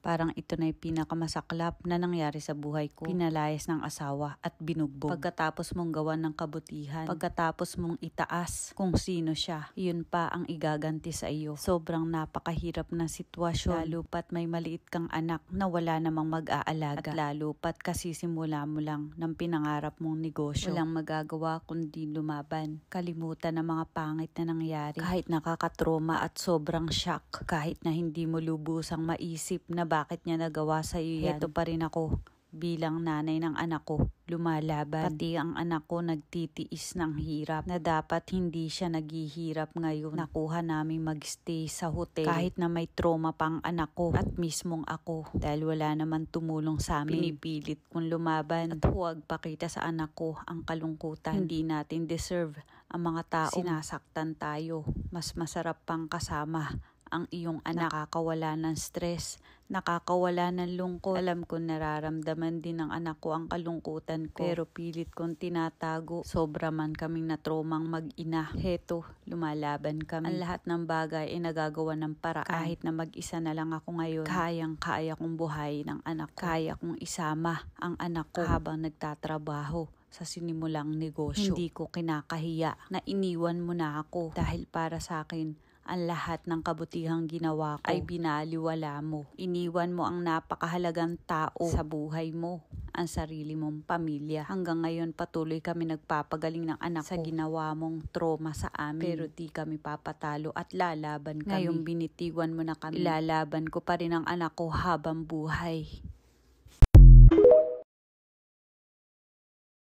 Parang ito na yung pinakamasaklap na nangyari sa buhay ko. Pinalayas ng asawa at binugbog. Pagkatapos mong gawan ng kabutihan, pagkatapos mong itaas kung sino siya, yun pa ang igaganti sa iyo. Sobrang napakahirap na sitwasyon. Lalo pat may maliit kang anak na wala namang mag-aalaga. At lalo pat kasi simula mo lang ng pinangarap mong negosyo. Walang magagawa kundi lumaban. Kalimutan ang mga pangit na nangyari. Kahit nakakatroma at sobrang shock. Kahit na hindi mo lubusang maisip na bakit niya nagawa sa iyo yan. Heto pa rin ako bilang nanay ng anak ko, lumalaban. Pati ang anak ko nagtitiis ng hirap na dapat hindi siya naghihirap ngayon. Nakuha namin magstay sa hotel kahit na may trauma pang anak ko at mismong ako dahil wala naman tumulong sa amin. Pinipilit kong lumaban at huwag pakita sa anak ko ang kalungkutan. Hindi natin deserve ang mga tao. Sinasaktan tayo. Mas masarap pang kasama ang iyong anak. Nakakawala ng stress, nakakawala ng lungkot. Alam ko nararamdaman din ng anak ko ang kalungkutan ko. Pero pilit kong tinatago. Sobra man kaming natromang mag-ina. Heto, lumalaban kami. Ang lahat ng bagay ay nagagawa ng para. Kahit na mag-isa na lang ako ngayon, kayang-kaya kong buhay ng anak ko. Kaya kong isama ang anak ko habang nagtatrabaho sa sinimulang negosyo. Hindi ko kinakahiya na iniwan mo na ako dahil para sa akin ang lahat ng kabutihang ginawa ko ay binaliwala mo. Iniwan mo ang napakahalagang tao sa buhay mo, ang sarili mong pamilya. Hanggang ngayon patuloy kami nagpapagaling ng anak sa ginawa mong trauma sa amin. Pero di kami papatalo at lalaban kami. Ngayong binitiwan mo na kami, lalaban ko pa rin ang anak ko habang buhay.